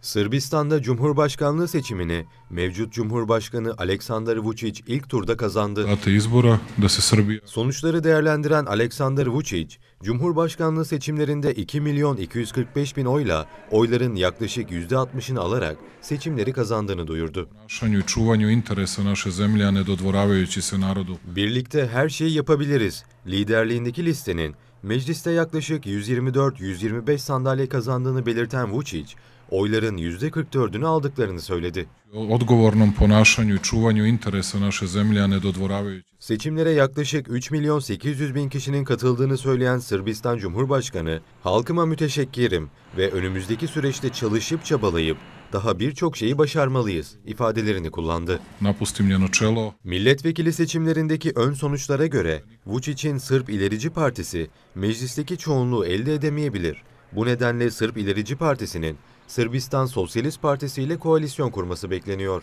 Sırbistan'da Cumhurbaşkanlığı seçimini mevcut Cumhurbaşkanı Aleksandar Vučić ilk turda kazandı. Sonuçları değerlendiren Aleksandar Vučić, Cumhurbaşkanlığı seçimlerinde 2 milyon 245 bin oyla oyların yaklaşık %60'ını alarak seçimleri kazandığını duyurdu. Birlikte her şeyi yapabiliriz. Liderliğindeki listenin Mecliste yaklaşık 124-125 sandalye kazandığını belirten Vučić, oyların %44'ünü aldıklarını söyledi. Odgovornom ponašanju i čuvanju interesa naše zemlje, a ne dodvoravajući. Seçimlere yaklaşık 3 milyon 800 bin kişinin katıldığını söyleyen Sırbistan Cumhurbaşkanı, halkıma müteşekkirim ve önümüzdeki süreçte çalışıp çabalayıp daha birçok şeyi başarmalıyız ifadelerini kullandı. Milletvekili seçimlerindeki ön sonuçlara göre Vučić'in Sırp İlerici Partisi meclisteki çoğunluğu elde edemeyebilir. Bu nedenle Sırp İlerici Partisi'nin Sırbistan Sosyalist Partisi ile koalisyon kurması bekleniyor.